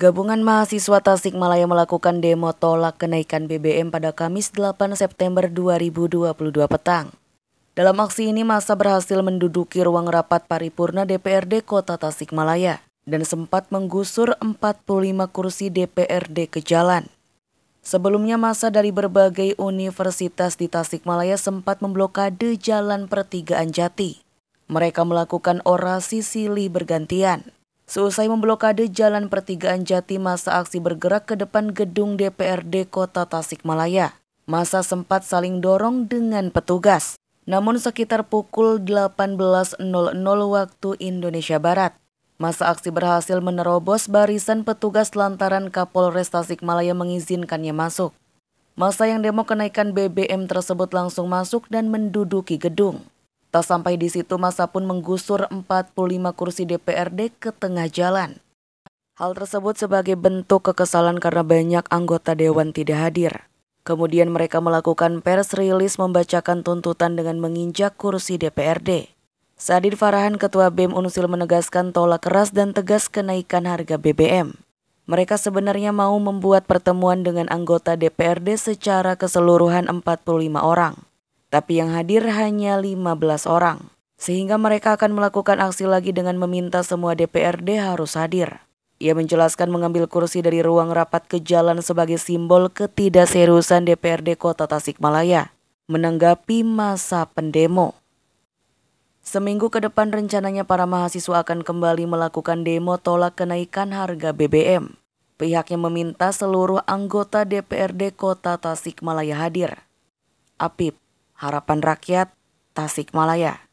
Gabungan mahasiswa Tasikmalaya melakukan demo tolak kenaikan BBM pada Kamis 8 September 2022 petang. Dalam aksi ini masa berhasil menduduki ruang rapat paripurna DPRD Kota Tasikmalaya dan sempat menggusur 45 kursi DPRD ke jalan. Sebelumnya masa dari berbagai universitas di Tasikmalaya sempat memblokade jalan pertigaan Jati. Mereka melakukan orasi silih bergantian. Seusai memblokade jalan pertigaan Jati, masa aksi bergerak ke depan gedung DPRD Kota Tasikmalaya. Masa sempat saling dorong dengan petugas. Namun sekitar pukul 18.00 waktu Indonesia Barat, masa aksi berhasil menerobos barisan petugas lantaran Kapolres Tasikmalaya mengizinkannya masuk. Masa yang demo kenaikan BBM tersebut langsung masuk dan menduduki gedung. Tak sampai di situ, masa pun menggusur 45 kursi DPRD ke tengah jalan. Hal tersebut sebagai bentuk kekesalan karena banyak anggota dewan tidak hadir. Kemudian mereka melakukan pers rilis membacakan tuntutan dengan menginjak kursi DPRD. Sadir Farahan Ketua BEM Unsil menegaskan tolak keras dan tegas kenaikan harga BBM. Mereka sebenarnya mau membuat pertemuan dengan anggota DPRD secara keseluruhan 45 orang tapi yang hadir hanya 15 orang. Sehingga mereka akan melakukan aksi lagi dengan meminta semua DPRD harus hadir. Ia menjelaskan mengambil kursi dari ruang rapat ke jalan sebagai simbol ketidakseriusan DPRD Kota Tasikmalaya menanggapi masa pendemo. Seminggu ke depan rencananya para mahasiswa akan kembali melakukan demo tolak kenaikan harga BBM. Pihaknya meminta seluruh anggota DPRD Kota Tasikmalaya hadir. Apip Harapan Rakyat, Tasikmalaya.